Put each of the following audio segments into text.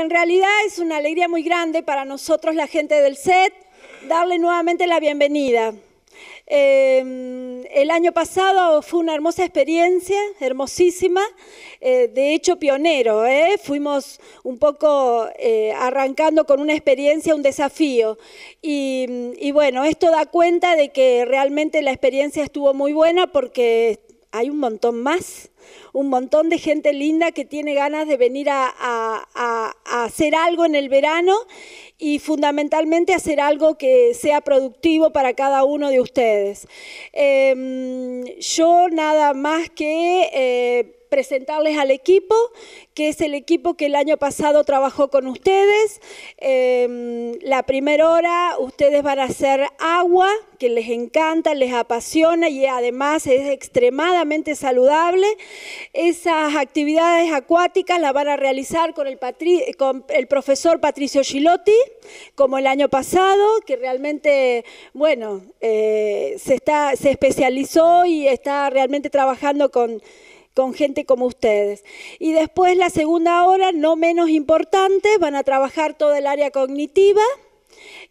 en realidad es una alegría muy grande para nosotros, la gente del set, darle nuevamente la bienvenida. Em, el año pasado fue una hermosa experiencia, hermosísima, eh, de hecho pionero. ¿eh? Fuimos un poco eh, arrancando con una experiencia, un desafío. Y, bueno, esto da cuenta de que realmente la experiencia estuvo muy buena porque hay un montón más, un montón de gente linda que tiene ganas de venir a, hacer algo en el verano y fundamentalmente hacer algo que sea productivo para cada uno de ustedes. Em, yo nada más que... Eh, presentarles al equipo, que es el equipo que el año pasado trabajó con ustedes. Em, la primera hora ustedes van a hacer agua, que les encanta, les apasiona y además es extremadamente saludable. Esas actividades acuáticas las van a realizar con el, profesor Patricio Gilotti, como el año pasado, que realmente, bueno, eh, se, está, se especializó y está realmente trabajando con con gente como ustedes. Y después la segunda hora, no menos importante, van a trabajar todo el área cognitiva.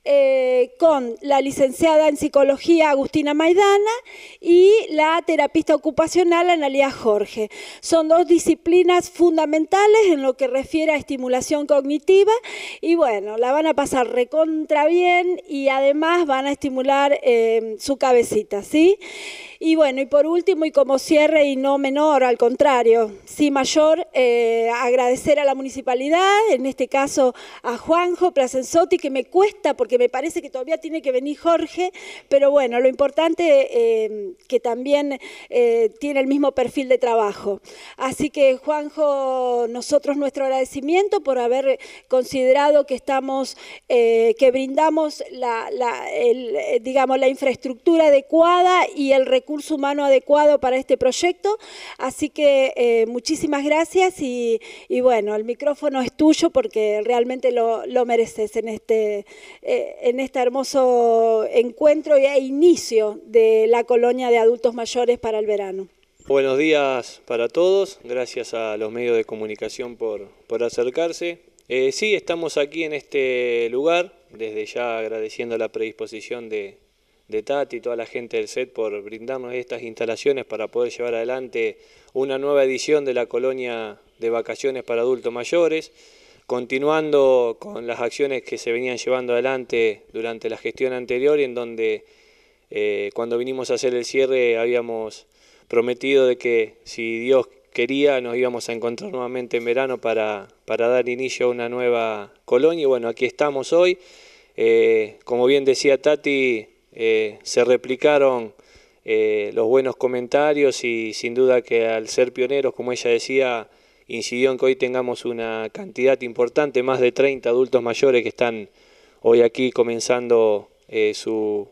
Eh, eh, con la licenciada en psicología Agustina Maidana y la terapista ocupacional Analia Jorge. Son dos disciplinas fundamentales en lo que refiere a estimulación cognitiva y bueno, la van a pasar recontra bien y además van a estimular eh, su cabecita, ¿sí? Y bueno, y por último y como cierre y no menor, al contrario, sí mayor, eh, agradecer a la municipalidad, en este caso a Juanjo Placenzotti, que me cuesta porque me parece que todavía tiene que venir Jorge, pero bueno, lo importante eh, que también eh, tiene el mismo perfil de trabajo. Así que Juanjo, nosotros nuestro agradecimiento por haber considerado que estamos, eh, que brindamos la, digamos, la infraestructura adecuada y el recurso humano adecuado para este proyecto. Así que muchísimas gracias y, bueno, el micrófono es tuyo porque realmente lo, lo mereces en, este, en esta este hermoso encuentro e inicio de la colonia de adultos mayores para el verano. Buenos días para todos, gracias a los medios de comunicación por, por acercarse. Eh, sí, estamos aquí en este lugar, desde ya agradeciendo la predisposición de, de Tati y toda la gente del set por brindarnos estas instalaciones para poder llevar adelante una nueva edición de la colonia de vacaciones para adultos mayores continuando con las acciones que se venían llevando adelante durante la gestión anterior y en donde eh, cuando vinimos a hacer el cierre habíamos prometido de que si Dios quería nos íbamos a encontrar nuevamente en verano para, dar inicio a una nueva colonia y bueno, aquí estamos hoy. Eh, como bien decía Tati, eh, se replicaron los buenos comentarios y sin duda que al ser pioneros, como ella decía, incidió en que hoy tengamos una cantidad importante, más de 30 adultos mayores que están hoy aquí comenzando eh, su,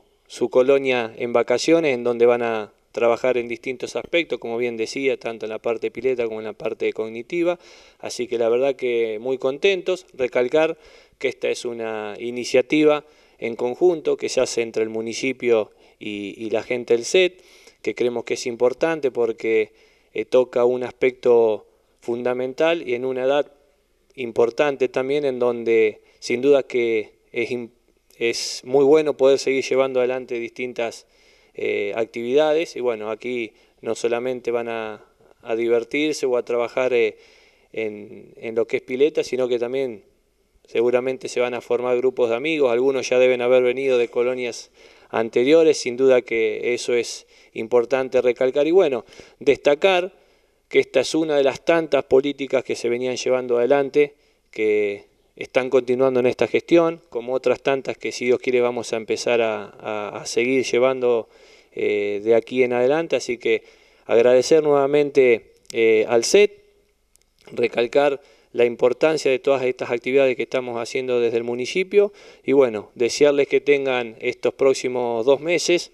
colonia en vacaciones, en donde van a trabajar en distintos aspectos, como bien decía, tanto en la parte pileta como en la parte cognitiva. Así que la verdad que muy contentos, recalcar que esta es una iniciativa en conjunto que se hace entre el municipio y, la gente del SET, que creemos que es importante porque eh, toca un aspecto fundamental y en una edad importante también en donde sin duda que es, es muy bueno poder seguir llevando adelante distintas eh, actividades y bueno, aquí no solamente van a, divertirse o a trabajar eh, en, en, lo que es pileta, sino que también seguramente se van a formar grupos de amigos, algunos ya deben haber venido de colonias anteriores, sin duda que eso es importante recalcar y bueno, destacar que esta es una de las tantas políticas que se venían llevando adelante, que están continuando en esta gestión, como otras tantas que si Dios quiere vamos a empezar a, seguir llevando eh, de aquí en adelante. Así que agradecer nuevamente eh, al SET, recalcar la importancia de todas estas actividades que estamos haciendo desde el municipio y bueno, desearles que tengan estos próximos dos meses.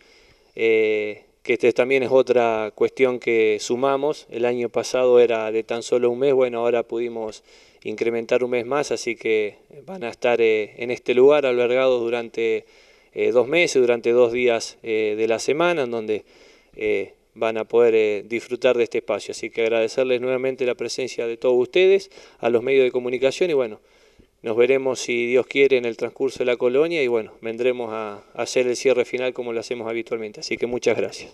Eh, que este también es otra cuestión que sumamos. El año pasado era de tan solo un mes, bueno, ahora pudimos incrementar un mes más, así que van a estar eh, en este lugar albergados durante eh, dos meses, durante dos días eh, de la semana, en donde van a poder disfrutar de este espacio. Así que agradecerles nuevamente la presencia de todos ustedes, a los medios de comunicación y bueno. Nos veremos, si Dios quiere, en el transcurso de la colonia y bueno, vendremos a hacer el cierre final como lo hacemos habitualmente. Así que muchas gracias.